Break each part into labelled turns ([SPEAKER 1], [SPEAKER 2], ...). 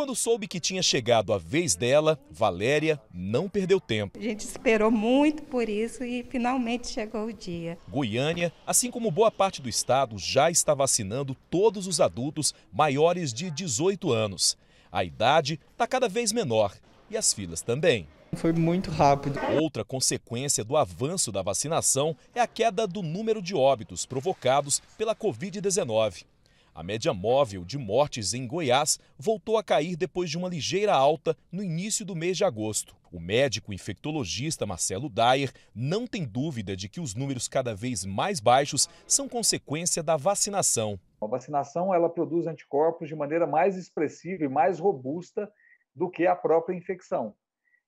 [SPEAKER 1] Quando soube que tinha chegado a vez dela, Valéria não perdeu tempo.
[SPEAKER 2] A gente esperou muito por isso e finalmente chegou o dia.
[SPEAKER 1] Goiânia, assim como boa parte do estado, já está vacinando todos os adultos maiores de 18 anos. A idade está cada vez menor e as filas também.
[SPEAKER 3] Foi muito rápido.
[SPEAKER 1] Outra consequência do avanço da vacinação é a queda do número de óbitos provocados pela Covid-19. A média móvel de mortes em Goiás voltou a cair depois de uma ligeira alta no início do mês de agosto. O médico infectologista Marcelo Dyer não tem dúvida de que os números cada vez mais baixos são consequência
[SPEAKER 3] da vacinação. A vacinação ela produz anticorpos de maneira mais expressiva e mais robusta do que a própria infecção.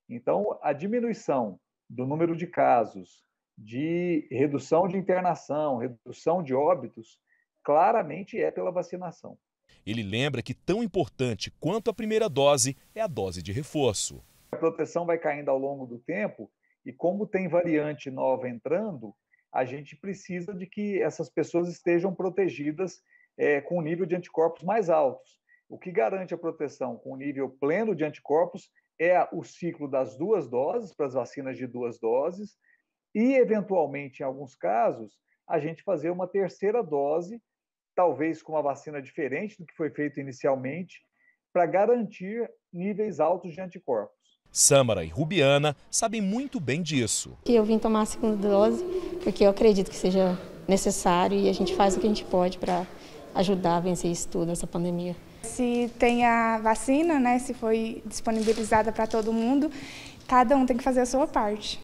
[SPEAKER 3] Então, a diminuição do número de casos, de redução de internação, redução de óbitos, claramente é pela vacinação.
[SPEAKER 1] Ele lembra que tão importante quanto a primeira dose é a dose de reforço.
[SPEAKER 3] A proteção vai caindo ao longo do tempo e como tem variante nova entrando, a gente precisa de que essas pessoas estejam protegidas é, com um nível de anticorpos mais altos. O que garante a proteção com um nível pleno de anticorpos é o ciclo das duas doses, para as vacinas de duas doses, e, eventualmente, em alguns casos, a gente fazer uma terceira dose talvez com uma vacina diferente do que foi feito inicialmente, para garantir níveis altos de anticorpos.
[SPEAKER 1] Sâmara e Rubiana sabem muito bem disso.
[SPEAKER 2] Eu vim tomar a segunda dose porque eu acredito que seja necessário e a gente faz o que a gente pode para ajudar a vencer isso tudo, essa pandemia. Se tem a vacina, né, se foi disponibilizada para todo mundo, cada um tem que fazer a sua parte.